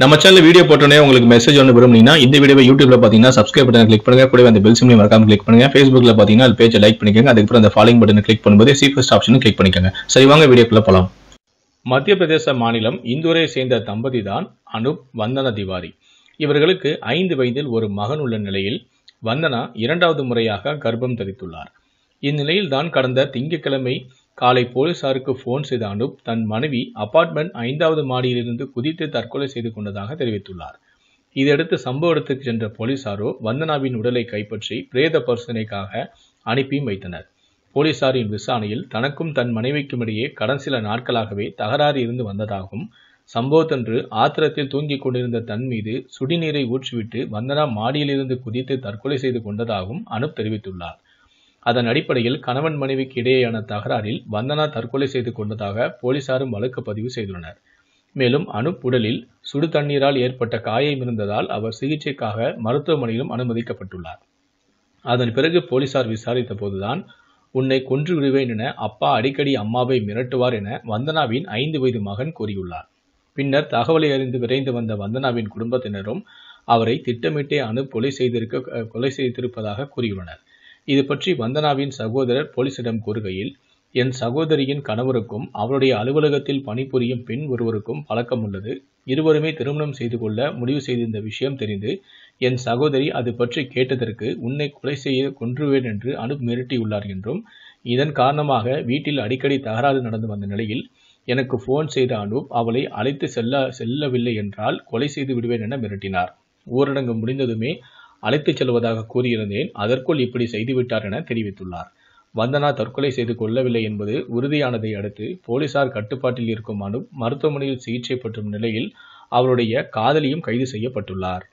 நம்ம channel video போட்டோன்னே உங்களுக்கு மெசேஜ் ஒன்று விரும்புனீங்கன்னா இந்த வீடியோ யூடியூப்ல பார்த்தீங்கன்னா சப்ஸ்கிரைப் பட்டன் கிளிக் பண்ணுங்க கூட அந்த பெல் சிம்லையும் மறக்காம கிளிக் பண்ணுங்க ஃபேஸ்புக்ல பார்த்தீங்கன்னா அது பேஜை லைக் பண்ணிக்கோங்க அதுக்கப்புறம் அந்த ஃபாலோ பட்டன் கிளிக் பண்ணும்போது சீஃபஸ்ட் ஆப்ஷனும் கிளிக் பண்ணிக்கோங்க சரி வாங்க வீடியோக்குள்ள போகலாம் மத்திய பிரதேச மாநிலம் இந்தூரை சேர்ந்த தம்பதி தான் அனுப் வந்தன திவாரி இவர்களுக்கு ஐந்து வயதில் ஒரு மகன் உள்ள நிலையில் வந்தனா இரண்டாவது முறையாக கர்ப்பம் தரித்துள்ளார் இந்நிலையில் தான் கடந்த திங்கட்கிழமை காலை போலீசாருக்கு போன் செய்த அனுப் தன் மனைவி அபார்ட்மெண்ட் ஐந்தாவது மாடியிலிருந்து குதித்து தற்கொலை செய்து கொண்டதாக தெரிவித்துள்ளார் இதையடுத்து சம்பவ இடத்துக்கு சென்ற போலீசாரோ வந்தனாவின் உடலை கைப்பற்றி பிரேத பரிசோதனைக்காக அனுப்பியும் வைத்தனர் போலீசாரின் விசாரணையில் தனக்கும் தன் மனைவிக்கும் இடையே கடன் சில நாட்களாகவே தகராறு இருந்து வந்ததாகவும் சம்பவத்தன்று ஆத்திரத்தில் தூங்கிக் கொண்டிருந்த தன் மீது சுடிநீரை ஊற்றிவிட்டு வந்தனா மாடியிலிருந்து குதித்து தற்கொலை செய்து கொண்டதாகவும் அனுப் தெரிவித்துள்ளார் அதன் அடிப்படையில் கணவன் மனைவிக்கு இடையேயான தகராறில் வந்தனா தற்கொலை செய்து கொண்டதாக போலீசாரும் வழக்கு பதிவு செய்துள்ளனர் மேலும் அனுப் உடலில் சுடு தண்ணீரால் ஏற்பட்ட காயம் இருந்ததால் அவர் சிகிச்சைக்காக மருத்துவமனையிலும் அனுமதிக்கப்பட்டுள்ளார் அதன் பிறகு போலீசார் விசாரித்த போதுதான் உன்னை கொன்று விடுவேன் என அப்பா அடிக்கடி அம்மாவை மிரட்டுவார் என வந்தனாவின் ஐந்து வயது மகன் கூறியுள்ளார் பின்னர் தகவலை அறிந்து விரைந்து வந்த வந்தனாவின் குடும்பத்தினரும் அவரை திட்டமிட்டே அனு கொலை செய்திருக்க கொலை செய்திருப்பதாக கூறியுள்ளனர் இது பற்றி வந்தனாவின் சகோதரர் போலீசிடம் கூறுகையில் என் சகோதரியின் கணவருக்கும் அவருடைய அலுவலகத்தில் பணிபுரியும் பெண் ஒருவருக்கும் பழக்கம் உள்ளது இருவருமே திருமணம் செய்து கொள்ள முடிவு செய்திருந்த விஷயம் தெரிந்து என் சகோதரி அது பற்றி கேட்டதற்கு உன்னை கொலை செய்ய கொன்றுவேன் என்று அனுப் மிரட்டியுள்ளார் என்றும் இதன் காரணமாக வீட்டில் அடிக்கடி தகராறு நடந்து வந்த நிலையில் எனக்கு ஃபோன் செய்த அனுப் அவளை அழைத்து செல்ல செல்லவில்லை என்றால் கொலை செய்து விடுவேன் என மிரட்டினார் ஊரடங்கு முடிந்ததுமே அழைத்துச் செல்வதாக கூறியிருந்தேன் அதற்குள் இப்படி செய்துவிட்டார் என தெரிவித்துள்ளார் வந்தனா தற்கொலை செய்து கொள்ளவில்லை என்பது உறுதியானதை அடுத்து போலீசார் கட்டுப்பாட்டில் இருக்கும் அனு மருத்துவமனையில் சிகிச்சை பெற்றும் நிலையில் அவருடைய காதலியும் கைது செய்யப்பட்டுள்ளார்